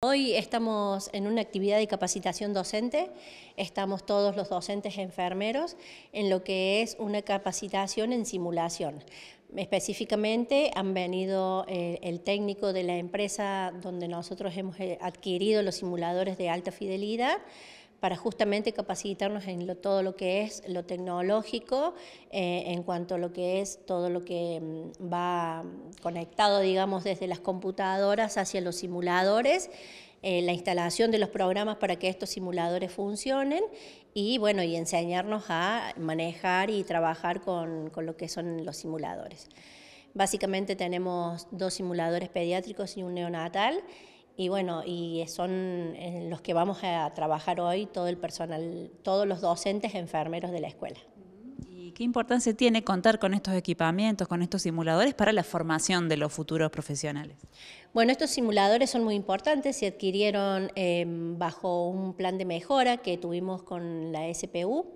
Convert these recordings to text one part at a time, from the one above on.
Hoy estamos en una actividad de capacitación docente, estamos todos los docentes enfermeros en lo que es una capacitación en simulación. Específicamente han venido eh, el técnico de la empresa donde nosotros hemos eh, adquirido los simuladores de alta fidelidad para justamente capacitarnos en todo lo que es lo tecnológico, eh, en cuanto a lo que es todo lo que mm, va conectado, digamos, desde las computadoras hacia los simuladores, eh, la instalación de los programas para que estos simuladores funcionen y, bueno, y enseñarnos a manejar y trabajar con, con lo que son los simuladores. Básicamente tenemos dos simuladores pediátricos y un neonatal y bueno, y son eh, los que vamos a trabajar hoy todo el personal, todos los docentes enfermeros de la escuela. ¿Y qué importancia tiene contar con estos equipamientos, con estos simuladores para la formación de los futuros profesionales? Bueno, estos simuladores son muy importantes, se adquirieron em, bajo un plan de mejora que tuvimos con la SPU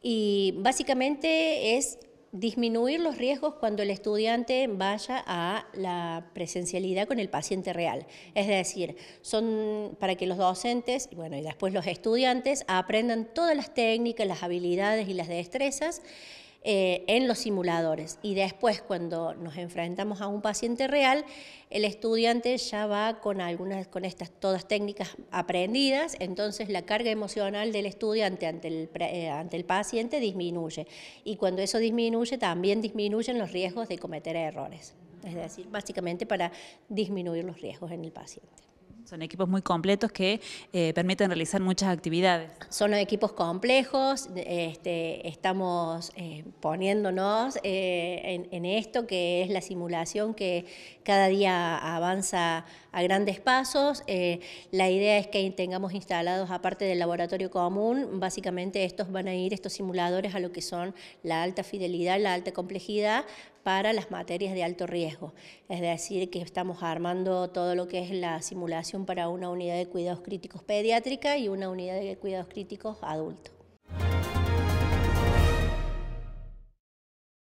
y básicamente es disminuir los riesgos cuando el estudiante vaya a la presencialidad con el paciente real. Es decir, son para que los docentes bueno, y después los estudiantes aprendan todas las técnicas, las habilidades y las destrezas eh, en los simuladores. Y después, cuando nos enfrentamos a un paciente real, el estudiante ya va con algunas, con estas todas técnicas aprendidas, entonces la carga emocional del estudiante ante el, eh, ante el paciente disminuye. Y cuando eso disminuye, también disminuyen los riesgos de cometer errores. Es decir, básicamente para disminuir los riesgos en el paciente. Son equipos muy completos que eh, permiten realizar muchas actividades. Son equipos complejos, este, estamos eh, poniéndonos eh, en, en, esto que es la simulación que cada día avanza a grandes pasos. la idea es que tengamos instalados, aparte del laboratorio común, básicamente estos van a ir, estos simuladores, a lo que son la alta fidelidad, la alta complejidad, para las materias de alto riesgo. Es decir, que estamos armando todo lo que es la simulación para una unidad de cuidados críticos pediátrica y una unidad de cuidados críticos adultos.